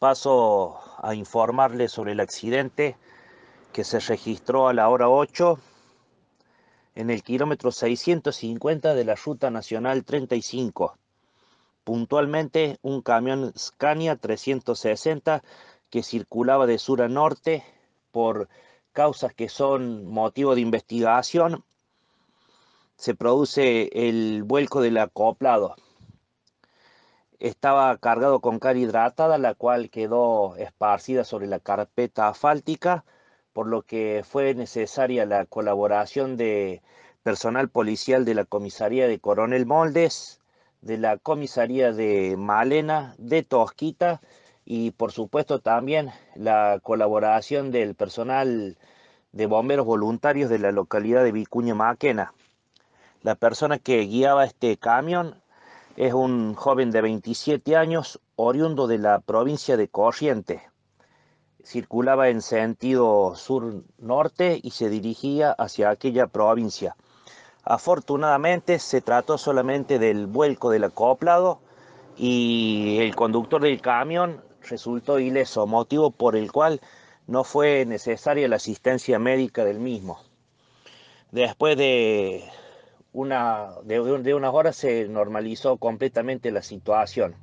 Paso a informarles sobre el accidente que se registró a la hora 8 en el kilómetro 650 de la Ruta Nacional 35. Puntualmente un camión Scania 360 que circulaba de sur a norte por causas que son motivo de investigación, se produce el vuelco del acoplado estaba cargado con cal hidratada, la cual quedó esparcida sobre la carpeta asfáltica, por lo que fue necesaria la colaboración de personal policial de la comisaría de Coronel Moldes, de la comisaría de Malena, de Tosquita y por supuesto también la colaboración del personal de bomberos voluntarios de la localidad de Vicuña Maquena. La persona que guiaba este camión es un joven de 27 años, oriundo de la provincia de Corrientes. Circulaba en sentido sur-norte y se dirigía hacia aquella provincia. Afortunadamente se trató solamente del vuelco del acoplado y el conductor del camión resultó ileso, motivo por el cual no fue necesaria la asistencia médica del mismo. Después de una, de, de unas horas se normalizó completamente la situación.